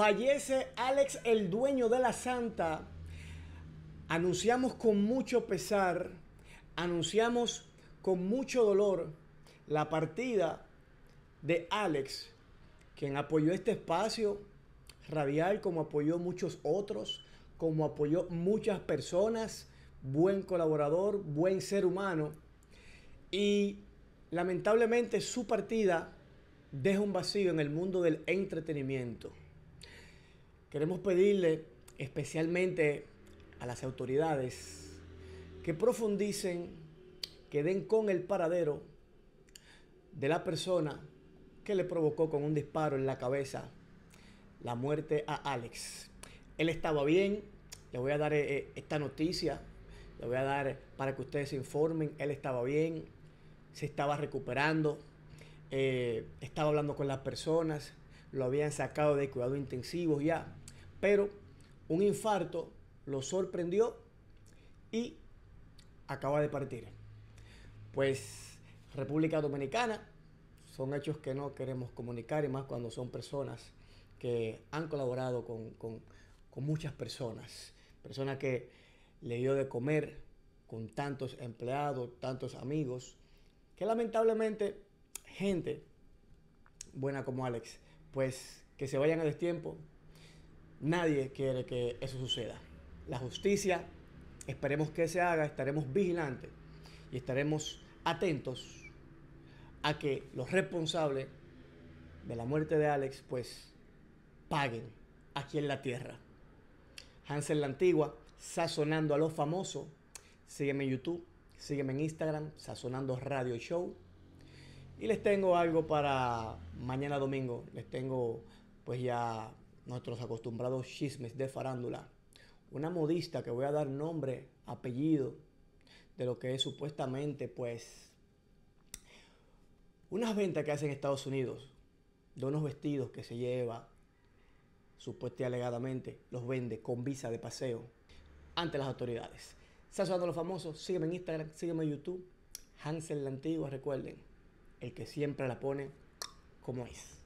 Fallece Alex, el dueño de la Santa. Anunciamos con mucho pesar, anunciamos con mucho dolor la partida de Alex, quien apoyó este espacio radial como apoyó muchos otros, como apoyó muchas personas, buen colaborador, buen ser humano. Y lamentablemente su partida deja un vacío en el mundo del entretenimiento. Queremos pedirle especialmente a las autoridades que profundicen, que den con el paradero de la persona que le provocó con un disparo en la cabeza la muerte a Alex. Él estaba bien, le voy a dar eh, eh, esta noticia, le voy a dar para que ustedes se informen, él estaba bien, se estaba recuperando, eh, estaba hablando con las personas, lo habían sacado de cuidado intensivo ya. Pero un infarto lo sorprendió y acaba de partir. Pues República Dominicana son hechos que no queremos comunicar y más cuando son personas que han colaborado con, muchas personas. Personas que le dio de comer con tantos empleados, tantos amigos, que lamentablemente gente buena como Alex, pues que se vayan a destiempo, Nadie quiere que eso suceda. La justicia, esperemos que se haga, estaremos vigilantes y estaremos atentos a que los responsables de la muerte de Alex pues paguen aquí en la tierra. Hansel la Antigua, sazonando a los famosos. Sígueme en YouTube, sígueme en Instagram, sazonando Radio Show. Y les tengo algo para mañana domingo. Les tengo pues ya nuestros acostumbrados chismes de farándula. Una modista que voy a dar nombre, apellido, de lo que es supuestamente, pues, unas ventas que hace en Estados Unidos, de unos vestidos que se lleva, supuestamente alegadamente, los vende con visa de paseo ante las autoridades. a los famosos, sígueme en Instagram, sígueme en YouTube. Hansel la Antigua, recuerden, el que siempre la pone como es.